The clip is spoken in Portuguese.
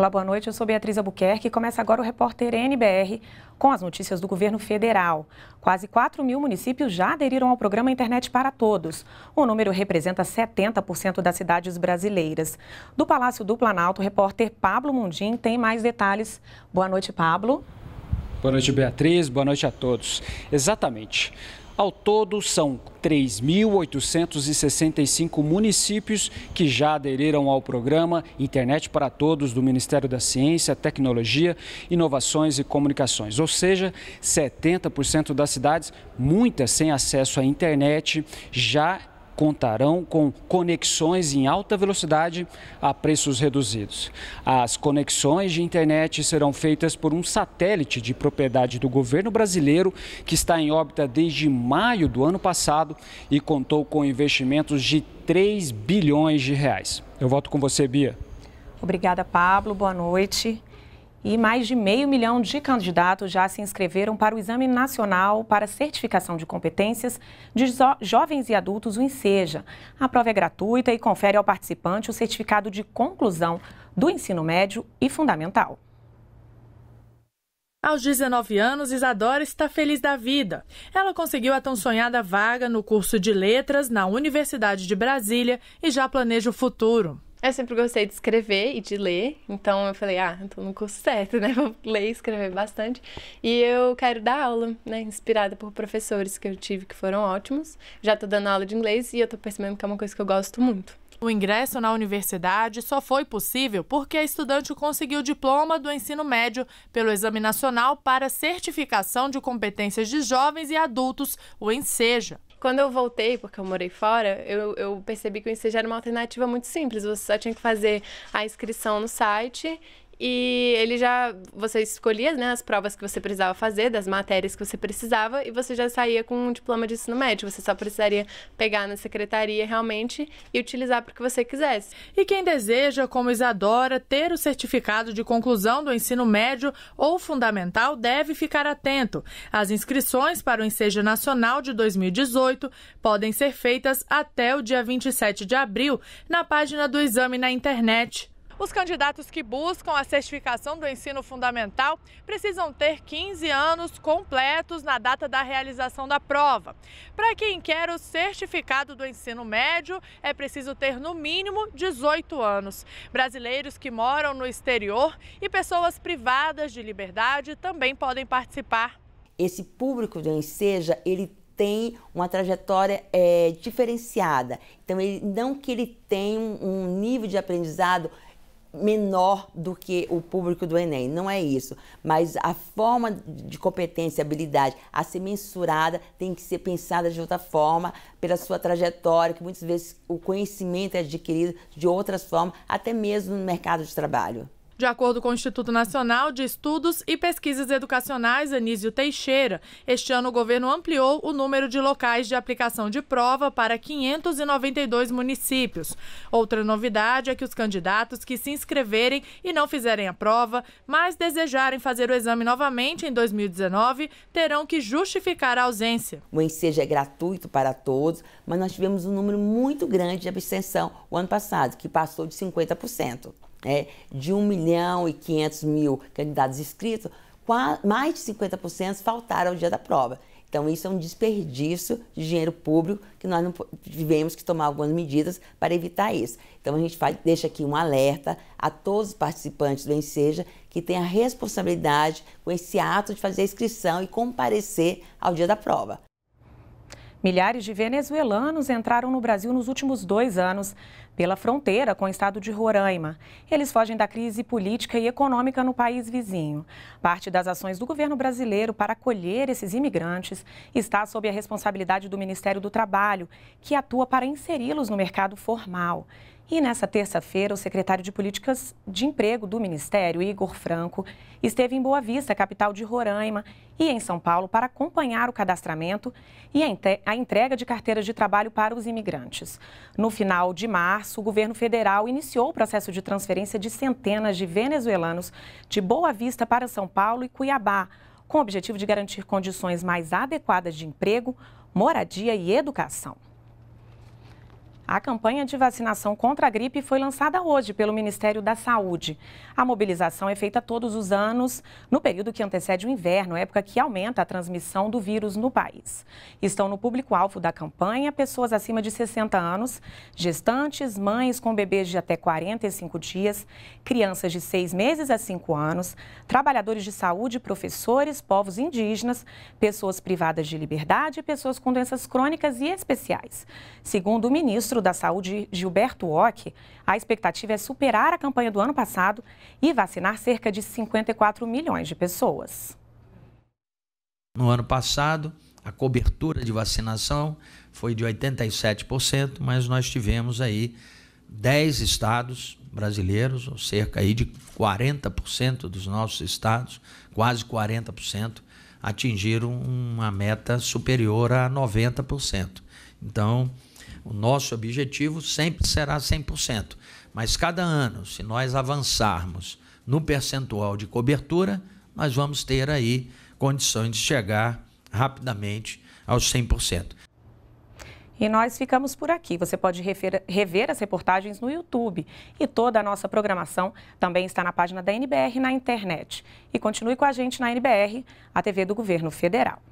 Olá, boa noite. Eu sou Beatriz Albuquerque e começa agora o repórter NBR com as notícias do governo federal. Quase 4 mil municípios já aderiram ao programa Internet para Todos. O número representa 70% das cidades brasileiras. Do Palácio do Planalto, o repórter Pablo Mundim tem mais detalhes. Boa noite, Pablo. Boa noite, Beatriz. Boa noite a todos. Exatamente. Ao todo, são 3.865 municípios que já aderiram ao programa Internet para Todos do Ministério da Ciência, Tecnologia, Inovações e Comunicações. Ou seja, 70% das cidades, muitas sem acesso à internet, já contarão com conexões em alta velocidade a preços reduzidos. As conexões de internet serão feitas por um satélite de propriedade do governo brasileiro que está em órbita desde maio do ano passado e contou com investimentos de 3 bilhões de reais. Eu volto com você, Bia. Obrigada, Pablo. Boa noite e mais de meio milhão de candidatos já se inscreveram para o Exame Nacional para Certificação de Competências de Jovens e Adultos, o INSEJA. A prova é gratuita e confere ao participante o certificado de conclusão do ensino médio e fundamental. Aos 19 anos, Isadora está feliz da vida. Ela conseguiu a tão sonhada vaga no curso de Letras na Universidade de Brasília e já planeja o futuro. Eu sempre gostei de escrever e de ler, então eu falei, ah, então no curso certo, né? Vou ler e escrever bastante. E eu quero dar aula, né? Inspirada por professores que eu tive que foram ótimos. Já tô dando aula de inglês e eu tô percebendo que é uma coisa que eu gosto muito. O ingresso na universidade só foi possível porque a estudante conseguiu o diploma do ensino médio pelo Exame Nacional para Certificação de Competências de Jovens e Adultos, o ENSEJA. Quando eu voltei, porque eu morei fora, eu, eu percebi que o Enseja era uma alternativa muito simples. Você só tinha que fazer a inscrição no site e ele já. Você escolhia né, as provas que você precisava fazer, das matérias que você precisava, e você já saía com um diploma de ensino médio. Você só precisaria pegar na secretaria realmente e utilizar para o que você quisesse. E quem deseja, como Isadora, ter o certificado de conclusão do ensino médio ou fundamental deve ficar atento. As inscrições para o Ensejo Nacional de 2018 podem ser feitas até o dia 27 de abril na página do exame na internet os candidatos que buscam a certificação do ensino fundamental precisam ter 15 anos completos na data da realização da prova. Para quem quer o certificado do ensino médio, é preciso ter no mínimo 18 anos. Brasileiros que moram no exterior e pessoas privadas de liberdade também podem participar. Esse público do Enseja, ele tem uma trajetória é, diferenciada. Então, ele, não que ele tenha um, um nível de aprendizado menor do que o público do Enem, não é isso. Mas a forma de competência e habilidade a ser mensurada tem que ser pensada de outra forma, pela sua trajetória, que muitas vezes o conhecimento é adquirido de outras formas, até mesmo no mercado de trabalho. De acordo com o Instituto Nacional de Estudos e Pesquisas Educacionais Anísio Teixeira, este ano o governo ampliou o número de locais de aplicação de prova para 592 municípios. Outra novidade é que os candidatos que se inscreverem e não fizerem a prova, mas desejarem fazer o exame novamente em 2019, terão que justificar a ausência. O ensejo é gratuito para todos, mas nós tivemos um número muito grande de abstenção o ano passado, que passou de 50% né, de 1 milhão e 500 mil candidatos inscritos, mais de 50% faltaram ao dia da prova. Então, isso é um desperdício de dinheiro público que nós não tivemos que tomar algumas medidas para evitar isso. Então, a gente faz, deixa aqui um alerta a todos os participantes do Enseja que têm a responsabilidade com esse ato de fazer a inscrição e comparecer ao dia da prova. Milhares de venezuelanos entraram no Brasil nos últimos dois anos pela fronteira com o estado de Roraima. Eles fogem da crise política e econômica no país vizinho. Parte das ações do governo brasileiro para acolher esses imigrantes está sob a responsabilidade do Ministério do Trabalho, que atua para inseri-los no mercado formal. E nessa terça-feira, o secretário de Políticas de Emprego do Ministério, Igor Franco, esteve em Boa Vista, capital de Roraima, e em São Paulo para acompanhar o cadastramento e a entrega de carteiras de trabalho para os imigrantes. No final de março, o governo federal iniciou o processo de transferência de centenas de venezuelanos de Boa Vista para São Paulo e Cuiabá, com o objetivo de garantir condições mais adequadas de emprego, moradia e educação. A campanha de vacinação contra a gripe foi lançada hoje pelo Ministério da Saúde. A mobilização é feita todos os anos, no período que antecede o inverno, época que aumenta a transmissão do vírus no país. Estão no público-alvo da campanha pessoas acima de 60 anos, gestantes, mães com bebês de até 45 dias, crianças de 6 meses a 5 anos, trabalhadores de saúde, professores, povos indígenas, pessoas privadas de liberdade e pessoas com doenças crônicas e especiais. Segundo o ministro ministro da Saúde, Gilberto Ock, a expectativa é superar a campanha do ano passado e vacinar cerca de 54 milhões de pessoas. No ano passado, a cobertura de vacinação foi de 87%, mas nós tivemos aí 10 estados brasileiros, ou cerca aí de 40% dos nossos estados, quase 40%, atingiram uma meta superior a 90%. Então, o nosso objetivo sempre será 100%, mas cada ano, se nós avançarmos no percentual de cobertura, nós vamos ter aí condições de chegar rapidamente aos 100%. E nós ficamos por aqui. Você pode refer, rever as reportagens no YouTube. E toda a nossa programação também está na página da NBR na internet. E continue com a gente na NBR, a TV do Governo Federal.